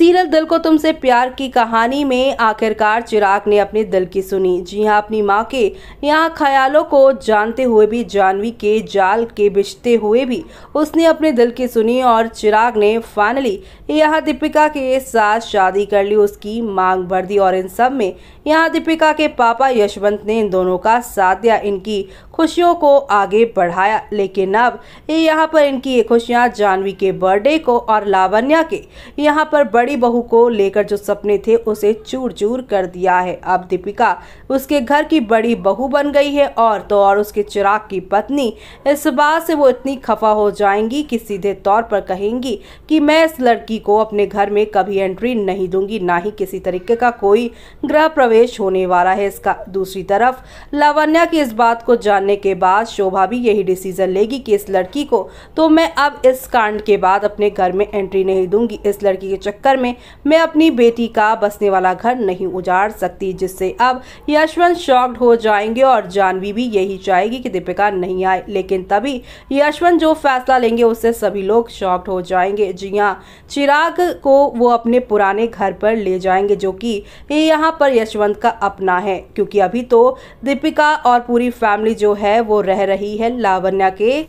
serial दिल को तुमसे प्यार की कहानी में आखिरकार चिराग ने अपने दिल की सुनी जी हाँ अपनी माँ के यहाँ ख्यालों को जानते हुए भी जानवी के जाल के बिछते हुए भी उसने अपने दिल की सुनी और चिराग ने फाइनली यह दीपिका के साथ शादी कर ली उसकी मांग भर दी और इन सब में यहाँ दीपिका के पापा यशवंत ने इन दोनों का साथ दिया इनकी खुशियों को आगे बढ़ाया लेकिन अब यहाँ पर इनकी ये खुशियाँ जानवी के बर्थडे को और लावण्या के यहाँ पर बड़ी बड़ी बहू को लेकर जो सपने थे उसे चूर चूर कर दिया है अब दीपिका उसके घर की बड़ी बहू बन गई है और तो और उसके चिराग की पत्नी इस बात से वो इतनी खफा हो जाएंगी कि सीधे तौर पर कहेंगी कि मैं इस लड़की को अपने घर में कभी एंट्री नहीं दूंगी ना ही किसी तरीके का कोई ग्रह प्रवेश होने वाला है इसका दूसरी तरफ लावण्या की इस बात को जानने के बाद शोभा भी यही डिसीजन लेगी कि इस लड़की को तो मैं अब इस कांड के बाद अपने घर में एंट्री नहीं दूंगी इस लड़की के चक्कर में मैं अपनी बेटी का बसने वाला घर नहीं उजाड़ सकती जिससे अब यशवंत शॉक्ड हो जाएंगे और जानवी भी यही चाहेगी कि दीपिका नहीं आए लेकिन तभी यशवंत जो फैसला लेंगे उससे सभी लोग शॉक्ड हो जाएंगे जी हाँ चिराग को वो अपने पुराने घर पर ले जाएंगे जो कि यहाँ पर यशवंत का अपना है क्योंकि अभी तो दीपिका और पूरी फैमिली जो है वो रह रही है लावण्या के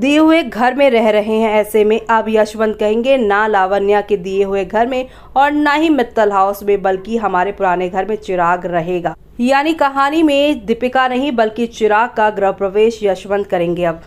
दिए हुए घर में रह रहे हैं ऐसे में अब यशवंत कहेंगे ना लावण्या के दिए हुए घर में और ना ही मित्तल हाउस में बल्कि हमारे पुराने घर में चिराग रहेगा यानी कहानी में दीपिका नहीं बल्कि चिराग का गृह प्रवेश यशवंत करेंगे अब